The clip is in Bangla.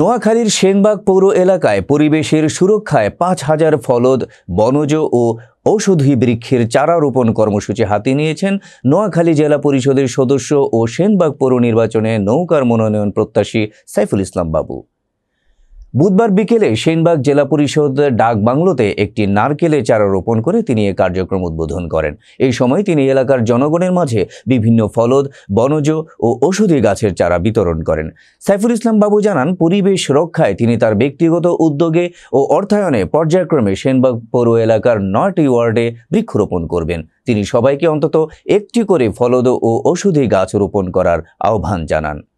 নোয়াখালীর সেনবাগ পৌর এলাকায় পরিবেশের সুরক্ষায় পাঁচ হাজার ফলদ বনজ ও ঔষধি বৃক্ষের চারা রোপণ কর্মসূচি হাতে নিয়েছেন নোয়াখালী জেলা পরিষদের সদস্য ও সেনবাগ পৌর নির্বাচনে নৌকার মনোনয়ন প্রত্যাশী সাইফুল ইসলাম বাবু বুধবার বিকেলে সেনবাগ জেলা পরিষদের ডাক বাংলোতে একটি নারকেলের চারা রোপণ করে তিনি এ কার্যক্রম উদ্বোধন করেন এই সময় তিনি এলাকার জনগণের মাঝে বিভিন্ন ফলদ বনজ ও ওষুধি গাছের চারা বিতরণ করেন সাইফুল ইসলাম বাবু জানান পরিবেশ রক্ষায় তিনি তার ব্যক্তিগত উদ্যোগে ও অর্থায়নে পর্যায়ক্রমে সেনবাগ পৌর এলাকার নয়টি ওয়ার্ডে বৃক্ষরোপণ করবেন তিনি সবাইকে অন্তত একটি করে ফলদ ও ওষুধি গাছ রোপণ করার আহ্বান জানান